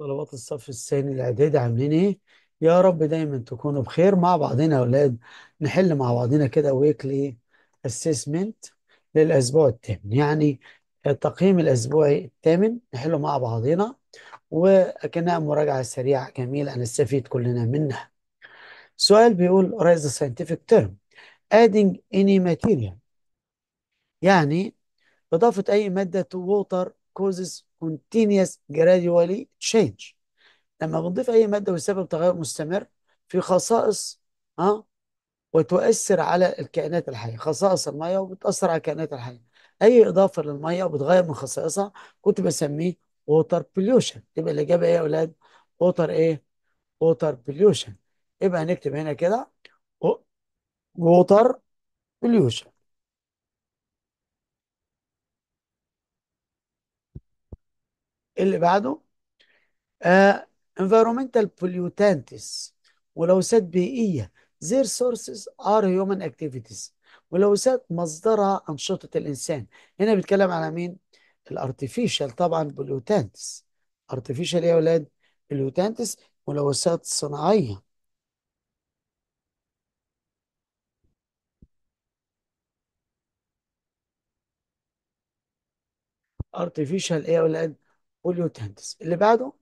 طلبات الصف الثاني الاعدادي عاملين ايه يا رب دايما تكونوا بخير مع بعضنا يا اولاد نحل مع بعضنا كده ويكلي اسسمنت للاسبوع الثامن يعني التقييم الاسبوعي الثامن نحله مع بعضنا وكانها مراجعه سريعه جميله هنستفيد كلنا منها سؤال بيقول رايز the تيرم ادينج اني ماتيريال يعني إضافة أي مادة ووتر causes continuous gradually change لما بنضيف اي ماده بسبب تغير مستمر في خصائص ها آه، وتؤثر على الكائنات الحيه خصائص الميه وبتاثر على الكائنات الحيه اي اضافه للميه وبتغير من خصائصها كنت بسميه ووتر بوليوشن يبقى الاجابه ايه يا اولاد ووتر ايه ووتر بوليوشن يبقى هنكتب هنا كده ووتر بوليوشن اللي بعده آه environmental pollutants ولوثات بيئية their sources are human activities ولوثات مصدرها أنشطة الإنسان هنا بيتكلم على مين؟ الارتفيشال طبعا بوليوتانتس artificial يا ولاد بوليوتانتس ملوثات صناعية artificial ايه يا ولاد هندس اللي بعده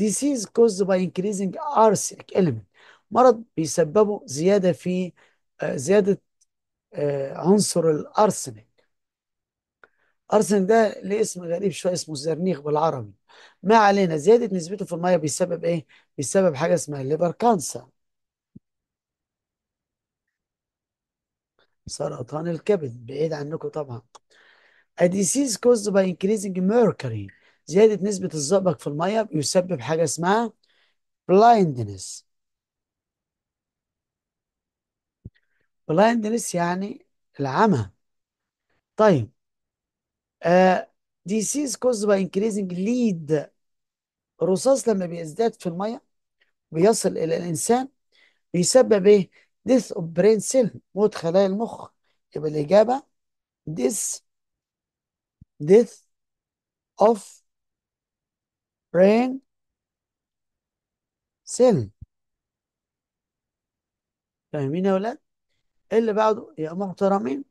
disease caused by increasing arsenic element مرض بيسببه زيادة في آه، زيادة آه، عنصر الارسنيك ارسنيك ده ليه اسم غريب شوية اسمه زرنيخ بالعربي ما علينا زيادة نسبته في المية بيسبب إيه؟ بيسبب حاجة اسمها الليبر كانسر سرطان الكبد بعيد عنكم طبعا A disease caused by increasing mercury زياده نسبه الزئبق في الميه يسبب حاجه اسمها بلايندنس بلايندنس يعني العمى طيب آه disease caused by increasing lead الرصاص لما بيزداد في الميه بيصل الى الانسان بيسبب ايه death of brain cell موت خلايا المخ يبقى الاجابه death death of brain cell فاهمين يعني يا ولاد؟ اللي بعده يا محترمين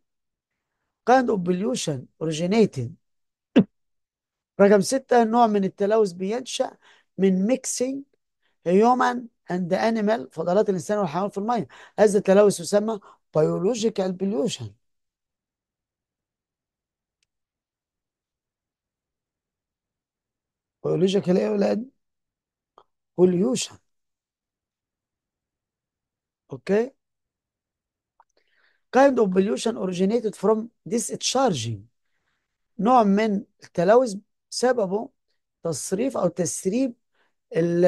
kind of pollution اوريجينيتنج رقم ستة نوع من التلوث بينشأ من ميكسينج هيومن اند انيمال فضلات الانسان والحيوان في الميه هذا التلوث يسمى بيولوجيكال بوليوشن ويقول لك يا أولاد قل يوشع Okay? Kind of pollution originated from discharging نوع من التلوث سببه تصريف أو تسريب ال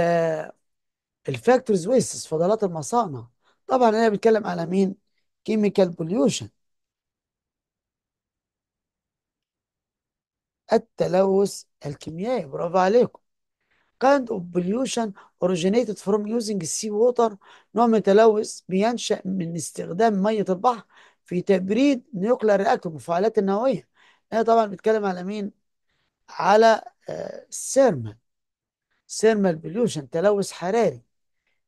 الفاكتورز ويستس فضلات المصانع طبعا أنا بتكلم على مين؟ كيميكال بوليوشن التلوث الكيميائي برافو عليكم kind of pollution originated from using sea water نوع من التلوث بينشأ من استخدام مية البحر في تبريد نيوكلير رياكتور المفاعلات النووية هنا طبعا بنتكلم على مين على سيرمال سيرمال بوليوشن تلوث حراري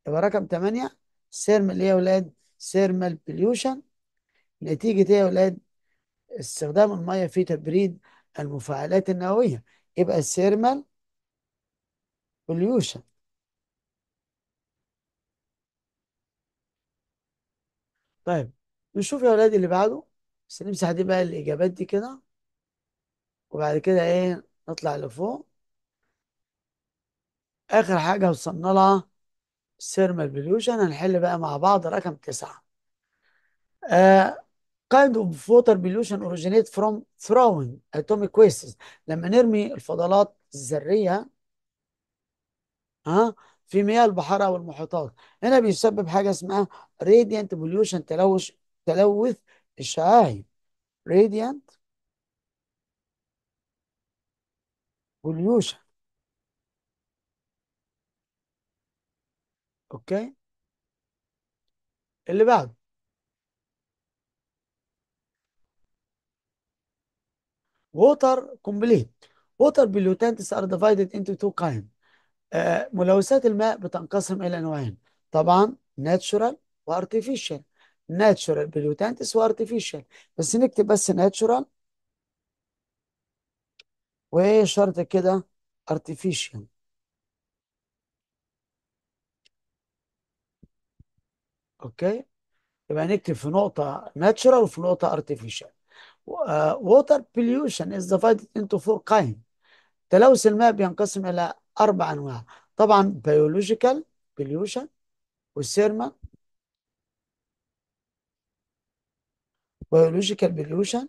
يبقى رقم 8 سيرمال ايه يا ولاد سيرمال بوليوشن نتيجة ايه يا ولاد استخدام المية في تبريد المفاعلات النووية يبقى الثيرمال بوليوشن طيب نشوف يا ولادي اللي بعده بس نمسح دي بقى الإجابات دي كده وبعد كده إيه نطلع لفوق آخر حاجة وصلنا لها الثيرمال بوليوشن هنحل بقى مع بعض رقم تسعة آه kind of water pollution originate from throwing atomic wastes لما نرمي الفضلات الذريه ها في مياه البحار او المحيطات هنا بيسبب حاجه اسمها راديانت pollution تلوث تلوث الشعاعي راديانت بوليوشن اوكي اللي بعده water complete water pollutants are divided into two kinds آه ملوثات الماء بتنقسم إلى نوعين طبعا natural وارتفيشال natural pollutants وارتفيشال بس نكتب بس natural وشرط كده artificial اوكي يبقى نكتب في نقطة natural وفي نقطة artificial ووتر uh, water pollution is divided into four kinds تلوث الماء بينقسم إلى أربع أنواع طبعا بيولوجيكال pollution والثيرمال بيولوجيكال pollution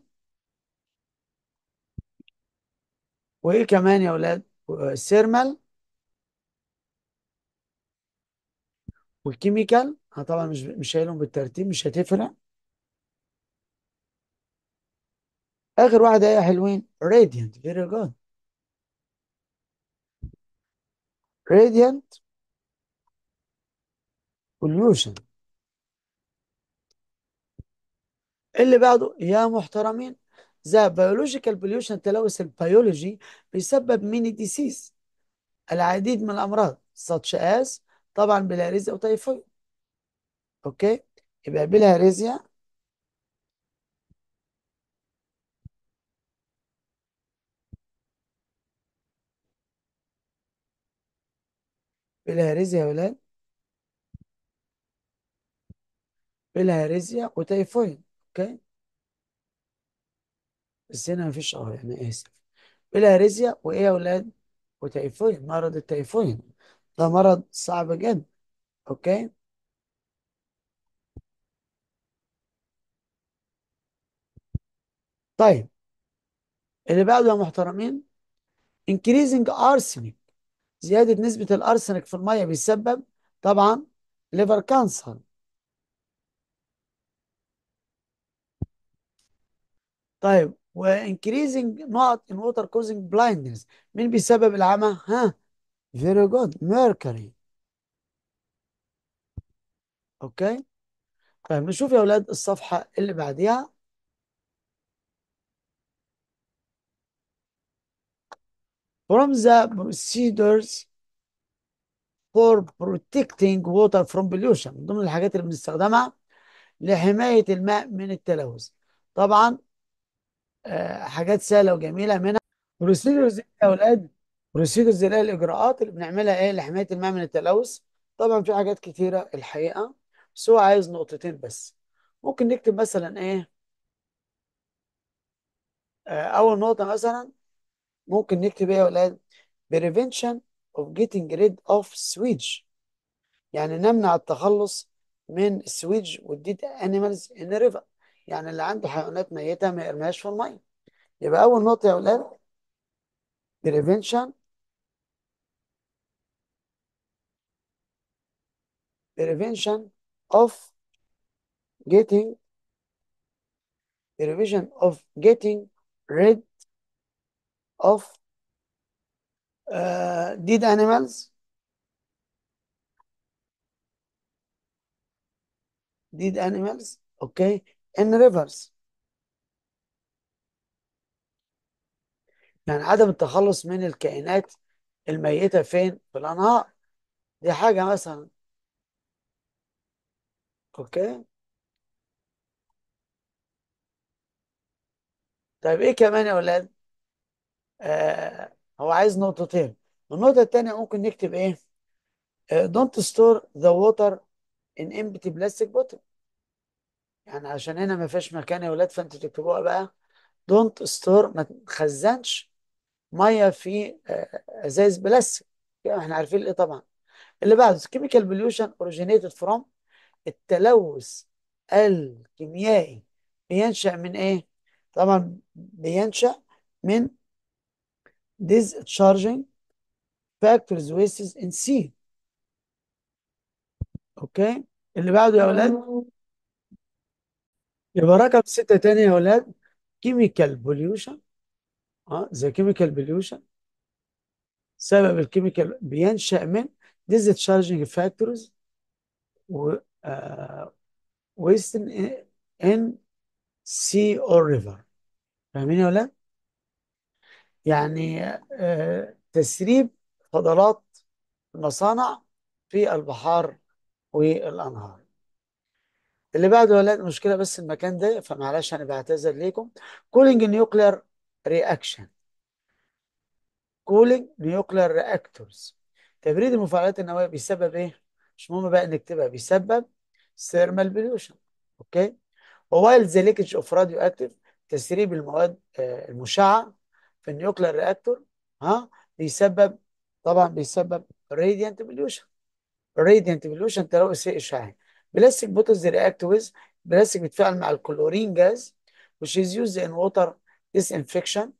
وإيه كمان يا أولاد الثيرمال والكيميكال أنا طبعا مش مش شايلهم بالترتيب مش هتفرق اخر واحده يا حلوين راديانت فيري جود راديانت بوليوشن اللي بعده يا محترمين ذا بيولوجيكال بوليوشن تلوث البيولوجي بيسبب ميني ديسيز العديد من الامراض such as طبعا بلاريزيا وتيفويد اوكي يبقى بلاريزيا بالهارزيا يا ولاد بالهارزيا وتيفويد اوكي بس هنا مفيش اه يعني اسف بالهارزيا وايه يا ولاد وتيفويد مرض التيفويد ده مرض صعب جدا اوكي طيب اللي بعده يا محترمين increasing arsenic زيادة نسبة الأرسنك في المية بيسبب طبعا ليفر كانسر طيب وانكريزنج نقط ان ووتر كوزنج بلايندنس مين بيسبب العمى ها فيري جود ميركوري اوكي طيب نشوف يا اولاد الصفحه اللي بعديها from the procedures for protecting water from pollution من ضمن الحاجات اللي بنستخدمها لحماية الماء من التلوث طبعا آه، حاجات سهلة وجميلة منها procedures يا أولاد procedures اللي هي الإجراءات اللي بنعملها إيه لحماية الماء من التلوث طبعا في حاجات كتيرة الحقيقة بس هو عايز نقطتين بس ممكن نكتب مثلا إيه آه، أول نقطة مثلا ممكن نكتب ايه يا ولاد prevention of getting rid of sewage يعني نمنع التخلص من السويج والديد انيمالز ان ريفر يعني اللي عنده حيوانات ميته ما يرميهاش في الميه يبقى اول نقطه يا اولاد prevention prevention of getting prevention of getting rid of uh, dead animals dead animals okay in rivers يعني عدم التخلص من الكائنات الميتة فين؟ في الأنهار دي حاجة مثلا أوكي طيب إيه كمان يا ولاد؟ آه هو عايز نقطتين والنقطة التانية ممكن نكتب ايه آه don't store the water in empty plastic bottle يعني عشان هنا ما فيش مكان يا ولاد فانتوا تكتبوها بقى don't store ما تخزنش ميه في آه، ازايز آه بلاستيك احنا عارفين ايه طبعا اللي بعده chemical pollution originated from التلوث الكيميائي بينشأ من ايه؟ طبعا بينشأ من discharging factors wastes in C اوكي اللي بعده يا اولاد يبقى رقم ستة تاني يا اولاد chemical pollution اه زي كيميكال بوليوشن سبب الكيميكال بينشأ من discharging factors و آه ويست ان سي اور ريفر فاهمين يا اولاد؟ يعني آه، تسريب فضلات المصانع في البحار والأنهار اللي بعده ولا مشكله بس المكان ده فمعلش أنا بعتذر ليكم كولينج نيوكلير رياكشن كولينج نيوكلير رياكتورز تبريد المفاعلات النووية بيسبب إيه؟ مش مهم بقى نكتبها بيسبب ثيرمال بوليوشن أوكي؟ ووايل ذا ليكج أوف راديو أكتيف تسريب المواد آه، المشعة في النيوكلير رياكتور ها بيسبب طبعا بيسبب راديانت بلوشن راديانت بوليوشن تلوث سيء الشعاع بلاستيك بوتلز رياكت ويز بلاستيك بيتفاعل مع الكلورين جاز از يوز ان ووتر ديس انفكشن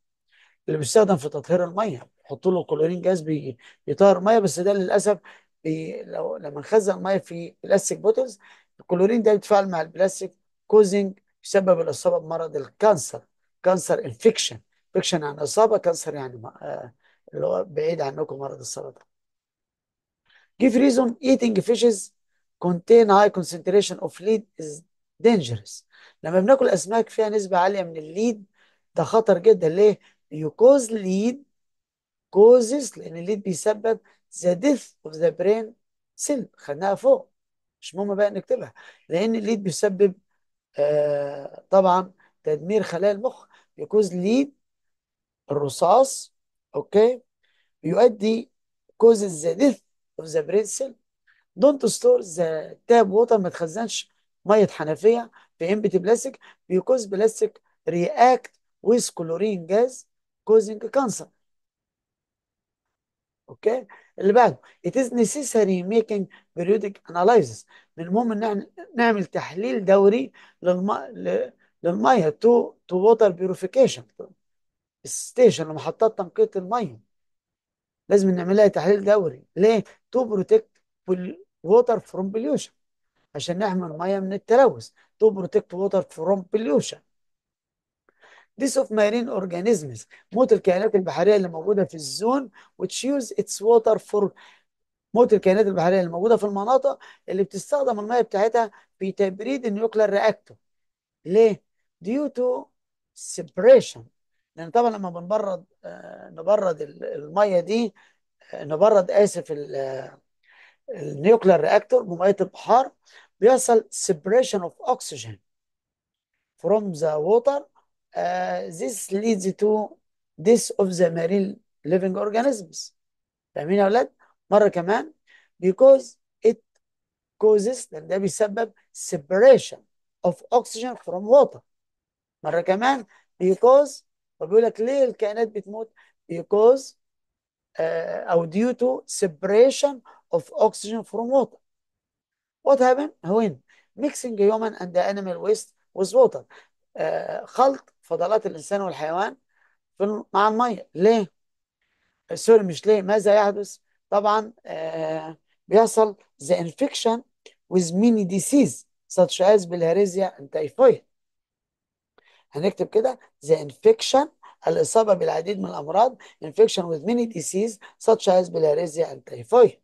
اللي بيستخدم في تطهير الميه يحطوا له كلورين جاز بي... بيطهر الميه بس ده للاسف بي... لو لما نخزن الميه في بلاستيك بوتلز الكلورين ده بيتفاعل مع البلاستيك كوزنج يسبب الاصابه بمرض الكانسر كانسر انفكشن فكشن يعني اصابه كانسر يعني آه، اللي هو بعيد عنكم مرض السرطان give reason eating fishes contain high concentration of lead is dangerous لما بناكل اسماك فيها نسبه عاليه من الليد ده خطر جدا ليه cause ليد كوزز لان الليد بيسبب the death of the brain cell خدناها فوق مش مهم بقى نكتبها لان الليد بيسبب آه طبعا تدمير خلايا المخ بيكوز ليد الرصاص اوكي يؤدي causes the death of the brain cell don't store the tap water ما تخزنش ميه حنفيه في empty plastic because plastic react with chlorine gas causing cancer اوكي اللي بعده it is necessary making periodic analysis من المهم ان احنا نعمل تحليل دوري للم... للميه to to water purification الستيشن محطات تنقية المية لازم نعمل لها تحليل دوري ليه؟ تو بروتكت ووتر فروم بوليوشن عشان نحمي المية من التلوث تو بروتكت ووتر فروم بوليوشن This of marine organisms موت الكائنات البحرية اللي موجودة في الزون which use its water for موت الكائنات البحرية اللي موجودة في المناطق اللي بتستخدم المية بتاعتها في تبريد النيوكلير رياكتور ليه؟ due to separation لان طبعا لما بنبرد آه، نبرد الميه دي آه، نبرد اسف النيوكلير آه، رياكتور بميه البحار بيحصل سيبريشن اوف اوكسجين فروم ذا ووتر ذيس ليدز تو ديس اوف ذا مارين ليفنج اورجانيزمز فاهمين يا اولاد مره كمان بيكوز ات كوزز لان ده بيسبب separation of oxygen from water مره كمان because فبيقول لك ليه الكائنات بتموت؟ because او due to separation of oxygen from water. What happened when mixing human and animal waste with water خلط فضلات الإنسان والحيوان مع المية ليه؟ سوري مش ليه ماذا يحدث؟ طبعا بيحصل the infection with many diseases such as bilharzia and typhoid هنكتب كده the infection الإصابة بالعديد من الأمراض infection with many diseases such as bilharzia and typhoid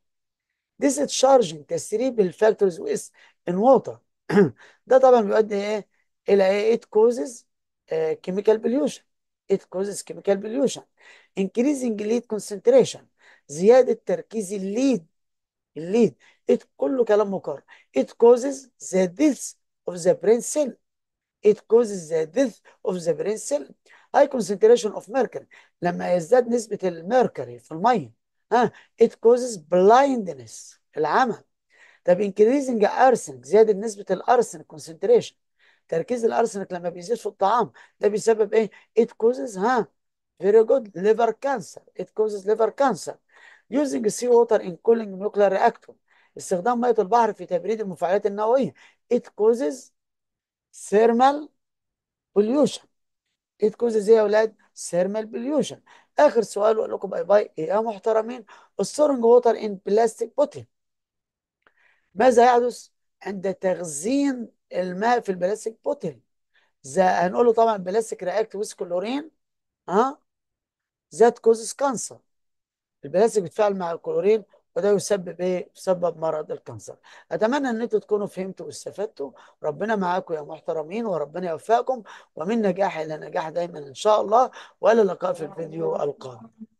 discharging cerebral factors with in water ده طبعا بيؤدي إيه إلى إيه it causes uh, chemical pollution it causes chemical pollution increasing lead concentration زيادة تركيز الليد الليد it كله كلام مكرر it causes the death of the brain cell it causes the death of the brain cell high concentration of mercury لما يزداد نسبة الميركوري في المية ها it causes blindness العمى طب increasing arsenic زيادة نسبة الارسنك concentration تركيز الارسنك لما بيزيد في الطعام ده بيسبب ايه it causes ها very good liver cancer it causes liver cancer using sea water in cooling nuclear reactor استخدام مية البحر في تبريد المفاعلات النووية it causes ثيرمال بوليوشن ايه تكون ايه يا اولاد ثيرمال بوليوشن اخر سؤال واقول لكم باي باي ايه يا محترمين السورنج ووتر ان بلاستيك بوتل ماذا يحدث عند تخزين الماء في البلاستيك بوتل هنقول له طبعا بلاستيك رياكت ويز كلورين ها ذات كوزز كانسر البلاستيك بيتفاعل مع الكلورين وده يسبب ايه؟ يسبب مرض الكانسر. اتمنى ان انتوا تكونوا فهمتوا واستفدتوا، ربنا معاكم يا محترمين وربنا يوفقكم ومن نجاح الى نجاح دايما ان شاء الله والى اللقاء في الفيديو القادم.